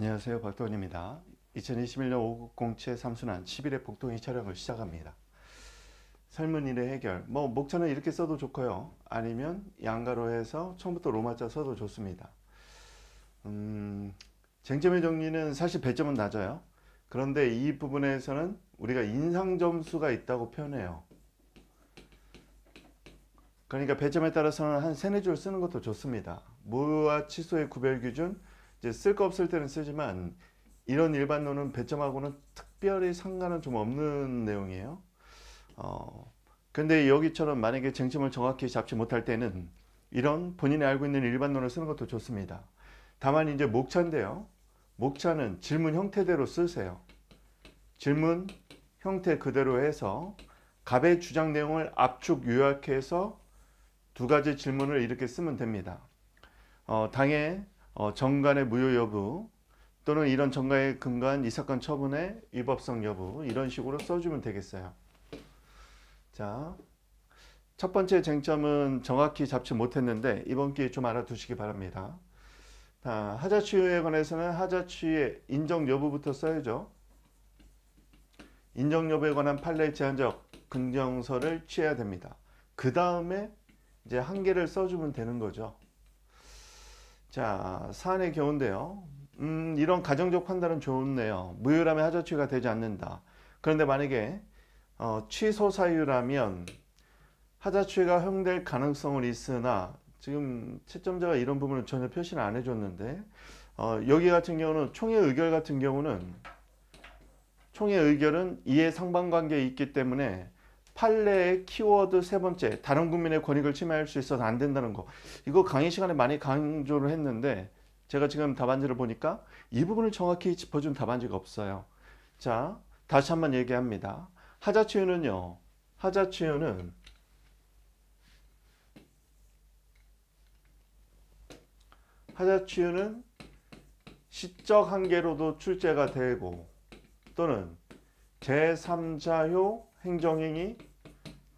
안녕하세요 박도원입니다 2021년 5공채 삼순환 11회 복동이 촬영을 시작합니다 삶은 일의 해결 뭐 목차는 이렇게 써도 좋고요 아니면 양가로 해서 처음부터 로마자 써도 좋습니다 음, 쟁점의 정리는 사실 배점은 낮아요 그런데 이 부분에서는 우리가 인상점수가 있다고 표현해요 그러니까 배점에 따라서는 한 세네 줄 쓰는 것도 좋습니다 무와 치소의 구별 기준 이제 쓸 거 없을 때는 쓰지만 이런 일반론은 배점하고는 특별히 상관은 좀 없는 내용이에요. 어, 근데 여기처럼 만약에 쟁점을 정확히 잡지 못할 때는 이런 본인이 알고 있는 일반론을 쓰는 것도 좋습니다. 다만 이제 목차인데요. 목차는 질문 형태대로 쓰세요. 질문 형태 그대로 해서 갑의 주장 내용을 압축 요약해서 두 가지 질문을 이렇게 쓰면 됩니다. 어, 당의 어, 정관의 무효 여부 또는 이런 정관의근간이 사건 처분의 위법성 여부 이런 식으로 써주면 되겠어요. 자, 첫 번째 쟁점은 정확히 잡지 못했는데 이번 기회에 좀 알아두시기 바랍니다. 자, 아, 하자치유에 관해서는 하자치유의 인정 여부부터 써야죠. 인정 여부에 관한 판례 제한적 긍정서를 취해야 됩니다. 그 다음에 이제 한계를 써주면 되는 거죠. 자, 사안의 겨운데요. 음, 이런 가정적 판단은 좋네요. 무효라면 하자취가 되지 않는다. 그런데 만약에 어, 취소 사유라면 하자취가 허용될 가능성은 있으나 지금 채점자가 이런 부분을 전혀 표시를 안 해줬는데 어, 여기 같은 경우는 총회 의결 같은 경우는 총회 의결은 이해 상반관계에 있기 때문에 판례의 키워드 세 번째 다른 국민의 권익을 침해할 수 있어서 안 된다는 거 이거 강의 시간에 많이 강조를 했는데 제가 지금 답안지를 보니까 이 부분을 정확히 짚어준 답안지가 없어요. 자 다시 한번 얘기합니다. 하자치유는요. 하자치유는 하자치유는 시적 한계로도 출제가 되고 또는 제3자효 행정행위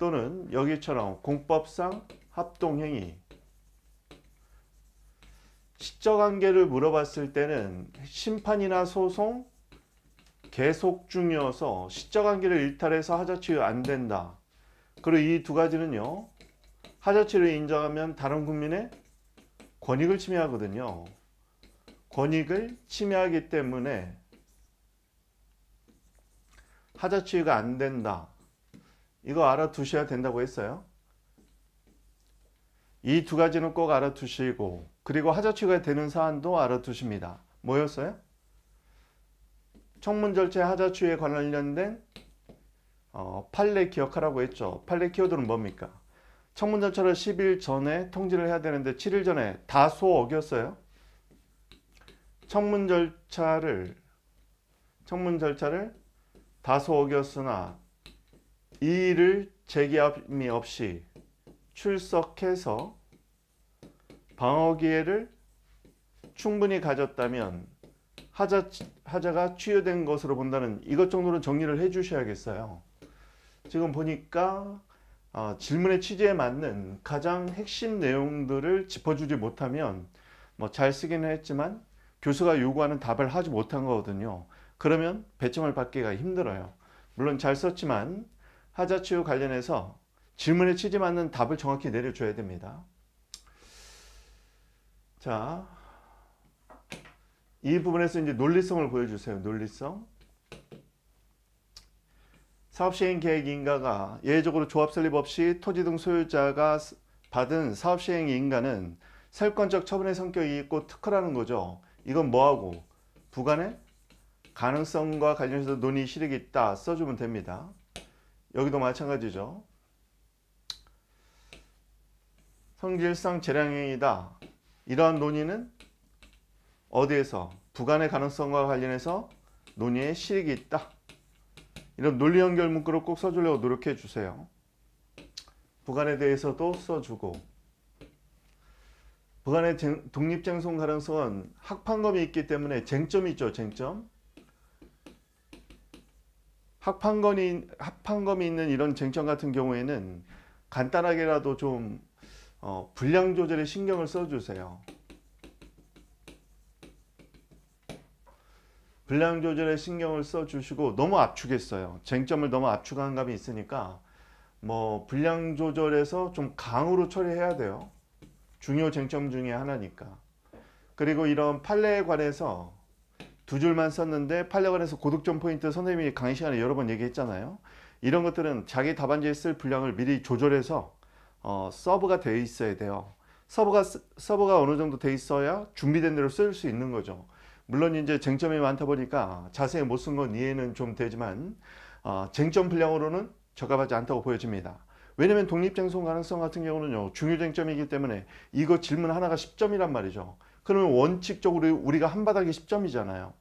또는 여기처럼 공법상 합동행위 시적관계를 물어봤을 때는 심판이나 소송 계속 중이어서 시적관계를 일탈해서 하자치유 안 된다. 그리고 이 두 가지는요. 하자치를 인정하면 다른 국민의 권익을 침해하거든요. 권익을 침해하기 때문에 하자치유가 안 된다. 이거 알아두셔야 된다고 했어요. 이 두 가지는 꼭 알아두시고 그리고 하자취가 되는 사안도 알아두십니다. 뭐였어요? 청문절차 하자취에 관련된 어, 판례 기억하라고 했죠. 판례 키워드는 뭡니까? 청문절차를 10일 전에 통지를 해야 되는데 7일 전에 다소 어겼어요. 청문절차를 청문절차를 다소 어겼으나 이의를 제기함이 없이 출석해서 방어 기회를 충분히 가졌다면 하자, 하자가 취유된 것으로 본다는 이것 정도로 정리를 해 주셔야겠어요. 지금 보니까 어, 질문의 취지에 맞는 가장 핵심 내용들을 짚어주지 못하면 뭐 잘 쓰기는 했지만 교수가 요구하는 답을 하지 못한 거거든요. 그러면 배점을 받기가 힘들어요. 물론 잘 썼지만 하자치유 관련해서 질문에 치지 맞는 답을 정확히 내려줘야 됩니다. 자, 이 부분에서 이제 논리성을 보여주세요. 논리성. 사업시행 계획 인가가 예외적으로 조합 설립 없이 토지 등 소유자가 받은 사업시행 인가는 세권적 처분의 성격이 있고 특허라는 거죠. 이건 뭐하고? 부간의 가능성과 관련해서 논의 실익이 있다 써주면 됩니다. 여기도 마찬가지죠. 성질상 재량행위다. 이러한 논의는 어디에서 부간의 가능성과 관련해서 논의에 실익이 있다. 이런 논리 연결 문구를 꼭 써주려고 노력해 주세요. 부간에 대해서도 써주고 부간의 독립쟁송 가능성은 학판검이 있기 때문에 쟁점이 있죠. 쟁점. 합판검이, 합판검이 있는 이런 쟁점 같은 경우에는 간단하게라도 좀 어, 분량 조절에 신경을 써주세요. 분량 조절에 신경을 써주시고 너무 압축했어요. 쟁점을 너무 압축한 감이 있으니까 뭐 분량 조절에서 좀 강으로 처리해야 돼요. 중요 쟁점 중에 하나니까. 그리고 이런 판례에 관해서 두 줄만 썼는데 팔력을 해서 고득점 포인트 선생님이 강의 시간에 여러 번 얘기했잖아요. 이런 것들은 자기 답안지에 쓸 분량을 미리 조절해서 어, 서브가 되어 있어야 돼요. 서버가 서버가 어느 정도 돼 있어야 준비된 대로 쓸 수 있는 거죠. 물론 이제 쟁점이 많다 보니까 자세히 못 쓴 건 이해는 좀 되지만 어, 쟁점 분량으로는 적합하지 않다고 보여집니다. 왜냐면 독립쟁송 가능성 같은 경우는요 중요 쟁점이기 때문에 이거 질문 하나가 10점이란 말이죠. 그러면 원칙적으로 우리가 한 바닥에 10점이잖아요.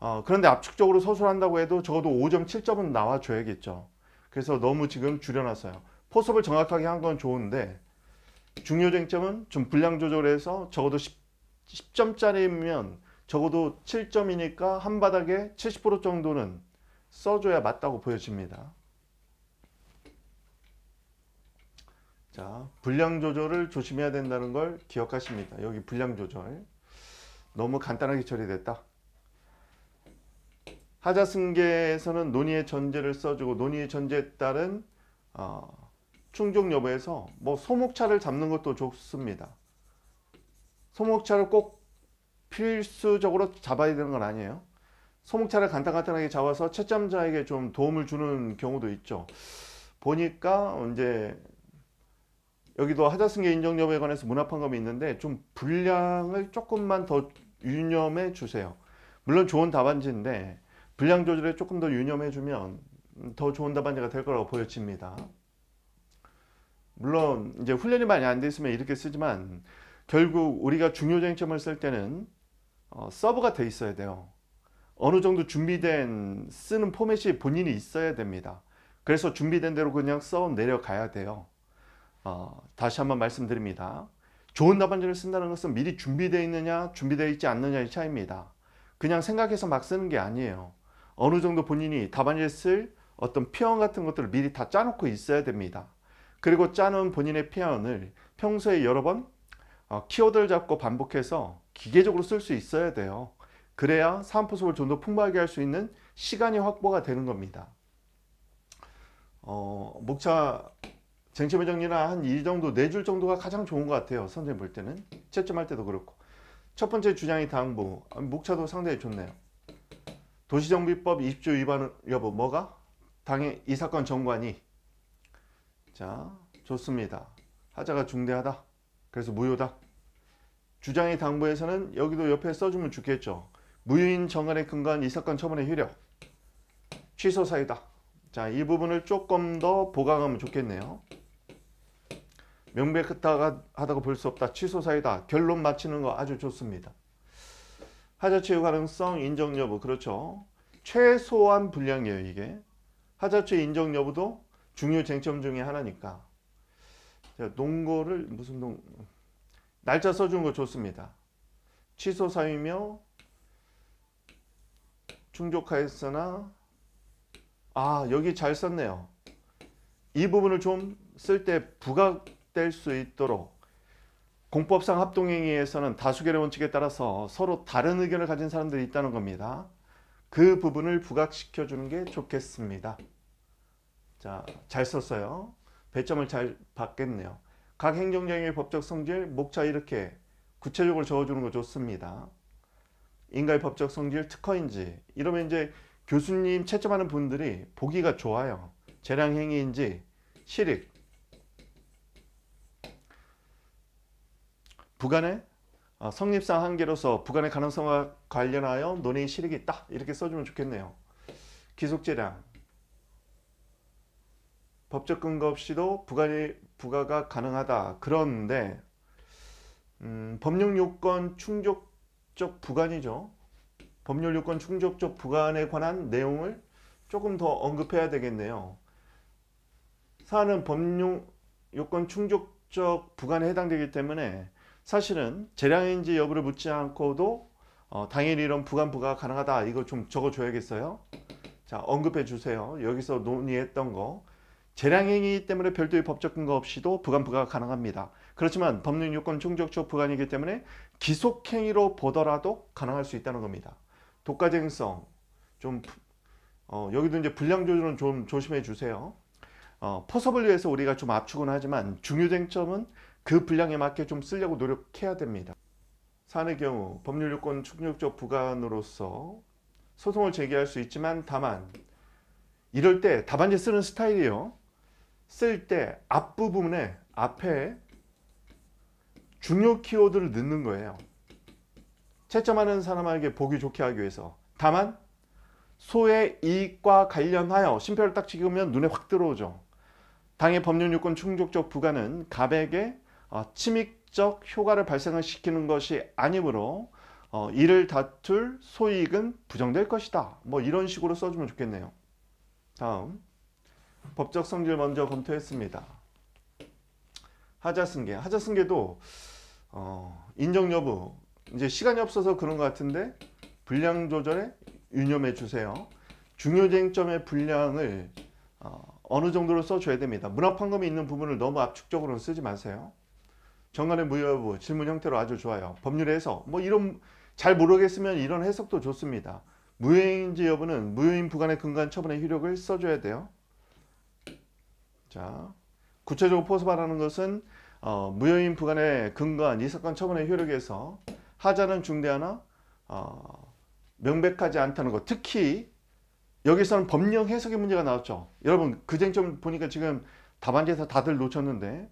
어, 그런데 압축적으로 서술한다고 해도 적어도 5점, 7점은 나와줘야겠죠. 그래서 너무 지금 줄여놨어요. 포섭을 정확하게 한 건 좋은데 중요쟁점은 좀 분량 조절해서 적어도 10, 점짜리면 적어도 7점이니까 한 바닥에 70% 정도는 써줘야 맞다고 보여집니다. 자, 분량 조절을 조심해야 된다는 걸 기억하십니다. 여기 분량 조절. 너무 간단하게 처리됐다. 하자승계에서는 논의의 전제를 써주고 논의의 전제에 따른 어, 충족 여부에서 뭐 소목차를 잡는 것도 좋습니다. 소목차를 꼭 필수적으로 잡아야 되는 건 아니에요. 소목차를 간단간단하게 잡아서 채점자에게 좀 도움을 주는 경우도 있죠. 보니까 이제 여기도 하자승계 인정 여부에 관해서 문화판검이 있는데 좀 분량을 조금만 더 유념해 주세요. 물론 좋은 답안지인데 분량 조절에 조금 더 유념해주면 더 좋은 답안지가 될 거라고 보여집니다. 물론 이제 훈련이 많이 안돼 있으면 이렇게 쓰지만 결국 우리가 중요쟁점을 쓸 때는 어, 서브가돼 있어야 돼요. 어느 정도 준비된 쓰는 포맷이 본인이 있어야 됩니다. 그래서 준비된 대로 그냥 써 내려가야 돼요. 어, 다시 한번 말씀드립니다. 좋은 답안지를 쓴다는 것은 미리 준비되어 있느냐 준비되어 있지 않느냐의 차이입니다. 그냥 생각해서 막 쓰는 게 아니에요. 어느 정도 본인이 답안지에 쓸 어떤 표현 같은 것들을 미리 다 짜놓고 있어야 됩니다. 그리고 짜놓은 본인의 표현을 평소에 여러 번 어, 키워드를 잡고 반복해서 기계적으로 쓸 수 있어야 돼요. 그래야 사안포섭을 좀 더 풍부하게 할 수 있는 시간이 확보가 되는 겁니다. 어, 목차 쟁점의 정리나한이 정도, 네 줄 정도가 가장 좋은 것 같아요. 선생님 볼 때는. 채점할 때도 그렇고. 첫 번째 주장이 당부. 아, 목차도 상당히 좋네요. 도시정비법 20조 위반 여부 뭐가? 당해 이 사건 정관이 자 좋습니다. 하자가 중대하다. 그래서 무효다. 주장의 당부에서는 여기도 옆에 써주면 좋겠죠. 무효인 정관의 근거이 사건 처분의 효력. 취소 사유다. 자, 이 부분을 조금 더 보강하면 좋겠네요. 명백하다고 볼 수 없다. 취소 사유다. 결론 맞히는 거 아주 좋습니다. 하자 치유 가능성 인정 여부 그렇죠. 최소한 분량이에요 이게. 하자 치유 인정 여부도 중요 쟁점 중의 하나니까. 농고를 무슨 농 날짜 써준 거 좋습니다. 취소 사유며 충족하였으나 아 여기 잘 썼네요. 이 부분을 좀 쓸 때 부각될 수 있도록 공법상 합동행위에서는 다수결의 원칙에 따라서 서로 다른 의견을 가진 사람들이 있다는 겁니다. 그 부분을 부각시켜 주는 게 좋겠습니다. 자, 잘 썼어요. 배점을 잘 받겠네요. 각 행정장의 법적 성질, 목차 이렇게 구체적으로 적어주는 거 좋습니다. 인가의 법적 성질, 특허인지 이러면 이제 교수님 채점하는 분들이 보기가 좋아요. 재량행위인지 실익, 부간의 아, 성립상 한계로서 부간의 가능성과 관련하여 논의 의 실익이 있다 이렇게 써주면 좋겠네요. 기속재량 법적 근거 없이도 부가이, 부가가 가능하다. 그런데 음, 법률 요건 충족적 부간이죠. 법률 요건 충족적 부간에 관한 내용을 조금 더 언급해야 되겠네요. 사안은 법률 요건 충족적 부간에 해당되기 때문에 사실은 재량인지 여부를 묻지 않고도 어, 당히 이런 부간부가 가능하다 이거 좀 적어줘야겠어요 자 언급해 주세요 여기서 논의했던 거 재량행위이기 때문에 별도의 법적 근거 없이도 부간부가 가능합니다 그렇지만 법률 요건 충족적 부관이기 때문에 기속행위로 보더라도 가능할 수 있다는 겁니다 독과쟁성 좀 어, 여기도 이제 분량 조절은 좀 조심해 주세요 어, 포섭을 위해서 우리가 좀 압축은 하지만 중요쟁점은 그 분량에 맞게 좀 쓰려고 노력해야 됩니다. 사안의 경우 법률 요건 충족적 부관으로서 소송을 제기할 수 있지만 다만 이럴 때 답안지 쓰는 스타일이요. 쓸 때 앞부분에 앞에 중요 키워드를 넣는 거예요. 채점하는 사람에게 보기 좋게 하기 위해서 다만 소의 이익과 관련하여 심표를 딱 찍으면 눈에 확 들어오죠. 당의 법률 요건 충족적 부과는 갑에게 어, 침익적 효과를 발생시키는 것이 아니므로 어, 이를 다툴 소익은 부정될 것이다. 뭐 이런 식으로 써주면 좋겠네요. 다음 법적 성질 먼저 검토했습니다. 하자승계 하자승계도 어, 인정 여부 이제 시간이 없어서 그런 것 같은데 분량 조절에 유념해 주세요. 중요 쟁점의 분량을 어, 느 정도로 써줘야 됩니다. 문합 판검이 있는 부분을 너무 압축적으로 쓰지 마세요. 정관의 무효여부 질문 형태로 아주 좋아요. 법률 에서뭐 이런 잘 모르겠으면 이런 해석도 좋습니다. 무효인지 여부는 무효인 부간의 근간 처분의 효력을 써줘야 돼요. 자, 구체적으로 포섭하라는 것은 어, 무효인 부간의 근간 이사건 처분의 효력에서 하자는 중대하나 어, 명백하지 않다는 것. 특히 여기서는 법령 해석의 문제가 나왔죠. 여러분 그 쟁점 보니까 지금 답안지에서 다들 놓쳤는데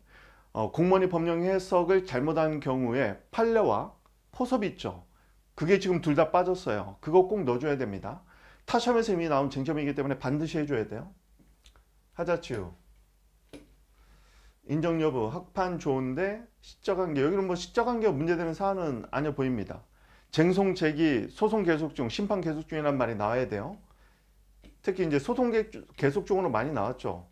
어, 공무원이 법령 해석을 잘못한 경우에 판례와 포섭이 있죠. 그게 지금 둘 다 빠졌어요. 그거 꼭 넣어줘야 됩니다. 타협에서 이미 나온 쟁점이기 때문에 반드시 해줘야 돼요. 하자치유. 인정 여부, 학판 좋은데 시적관계. 여기는 뭐 시적관계가 문제되는 사안은 아니어 보입니다. 쟁송 제기, 소송 계속 중, 심판 계속 중이란 말이 나와야 돼요. 특히 이제 소송 계속 중으로 많이 나왔죠.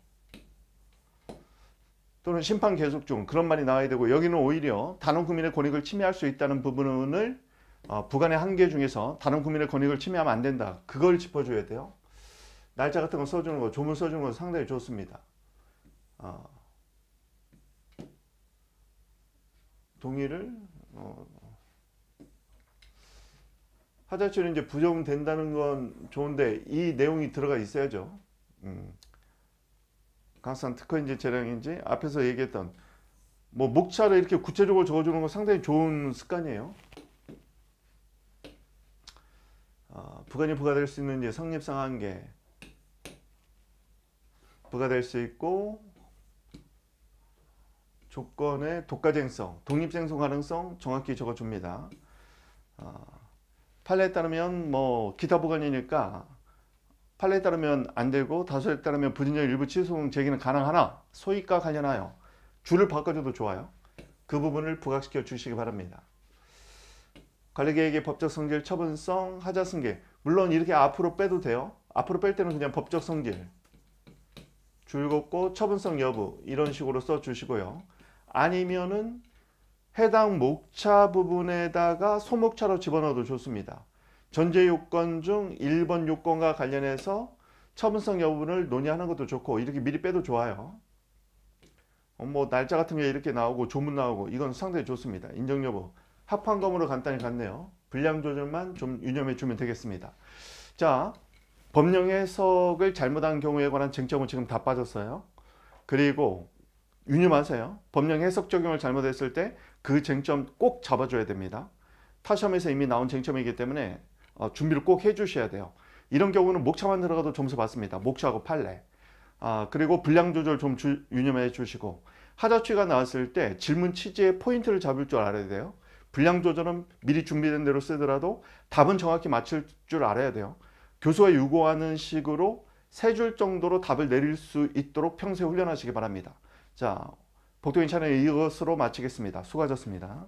또는 심판 계속 중 그런 말이 나와야 되고 여기는 오히려 단원 국민의 권익을 침해할 수 있다는 부분을 어, 부관의 한계 중에서 단원 국민의 권익을 침해하면 안 된다. 그걸 짚어줘야 돼요. 날짜 같은 거 써주는 거, 조문 써주는 건 상당히 좋습니다. 어, 동의를 어, 하자치로 이제 부정된다는 건 좋은데 이 내용이 들어가 있어야죠. 음. 가산 특허인지 재량인지 앞에서 얘기했던 뭐 목차를 이렇게 구체적으로 적어주는 건 상당히 좋은 습관이에요. 어, 부관이 부과될 수 있는 이제 성립상 한계 부과될 수 있고 조건의 독과쟁성, 독립쟁송 가능성 정확히 적어줍니다. 어, 판례에 따르면 뭐 기타 보관이니까 판례에 따르면 안 되고 다수에 따르면 부진전 일부 취소 제기는 가능하나 소익과 관련하여 줄을 바꿔줘도 좋아요. 그 부분을 부각시켜 주시기 바랍니다. 관리계획의 법적 성질, 처분성, 하자 승계 물론 이렇게 앞으로 빼도 돼요. 앞으로 뺄 때는 그냥 법적 성질, 줄곧고 처분성 여부 이런 식으로 써주시고요. 아니면은 해당 목차 부분에다가 소목차로 집어넣어도 좋습니다. 전제 요건 중 1번 요건과 관련해서 처분성 여부를 논의하는 것도 좋고 이렇게 미리 빼도 좋아요. 어, 뭐 날짜 같은 게 이렇게 나오고 조문 나오고 이건 상당히 좋습니다. 인정 여부 합판검으로 간단히 갔네요. 분량 조절만 좀 유념해 주면 되겠습니다. 자 법령 해석을 잘못한 경우에 관한 쟁점은 지금 다 빠졌어요. 그리고 유념하세요. 법령 해석 적용을 잘못했을 때 그 쟁점 꼭 잡아줘야 됩니다. 타점에서 시 이미 나온 쟁점이기 때문에 어, 준비를 꼭 해주셔야 돼요. 이런 경우는 목차만 들어가도 점수 받습니다. 목차하고 판례. 아, 그리고 분량 조절 좀 주, 유념해 주시고 하자취가 나왔을 때 질문 취지의 포인트를 잡을 줄 알아야 돼요. 분량 조절은 미리 준비된 대로 쓰더라도 답은 정확히 맞출 줄 알아야 돼요. 교수가 요구하는 식으로 세 줄 정도로 답을 내릴 수 있도록 평소에 훈련하시기 바랍니다. 자, 복도인 차는 이것으로 마치겠습니다. 수고하셨습니다.